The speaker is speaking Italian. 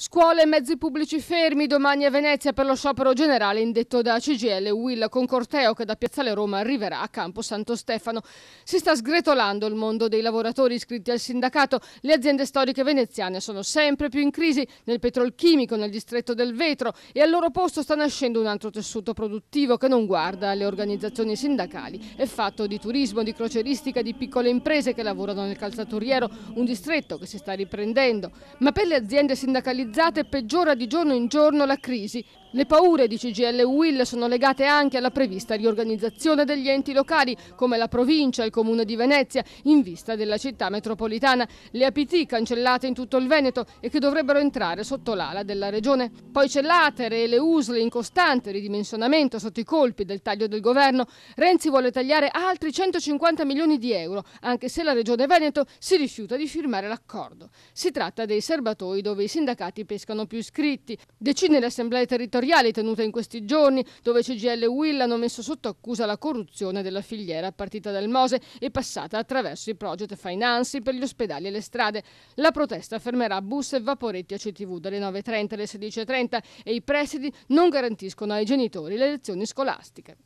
Scuole e mezzi pubblici fermi domani a Venezia per lo sciopero generale indetto da CGL Will con corteo che da Piazzale Roma arriverà a Campo Santo Stefano. Si sta sgretolando il mondo dei lavoratori iscritti al sindacato. Le aziende storiche veneziane sono sempre più in crisi nel petrolchimico, nel distretto del vetro e al loro posto sta nascendo un altro tessuto produttivo che non guarda alle organizzazioni sindacali. È fatto di turismo, di croceristica, di piccole imprese che lavorano nel calzaturiero, un distretto che si sta riprendendo. Ma per le aziende sindacalizzate generalizzata e peggiora di giorno in giorno la crisi. Le paure di CGL Will sono legate anche alla prevista riorganizzazione degli enti locali, come la provincia e il comune di Venezia, in vista della città metropolitana, le APT cancellate in tutto il Veneto e che dovrebbero entrare sotto l'ala della regione. Poi c'è l'Atere e le USL in costante ridimensionamento sotto i colpi del taglio del governo. Renzi vuole tagliare altri 150 milioni di euro, anche se la regione Veneto si rifiuta di firmare l'accordo. Si tratta dei serbatoi dove i sindacati candidati, pescano più iscritti. Decine di assemblee territoriali tenute in questi giorni, dove CGL e Will hanno messo sotto accusa la corruzione della filiera partita dal Mose e passata attraverso i project financing per gli ospedali e le strade. La protesta fermerà bus e vaporetti a CTV dalle 9.30 alle 16.30 e i presidi non garantiscono ai genitori le lezioni scolastiche.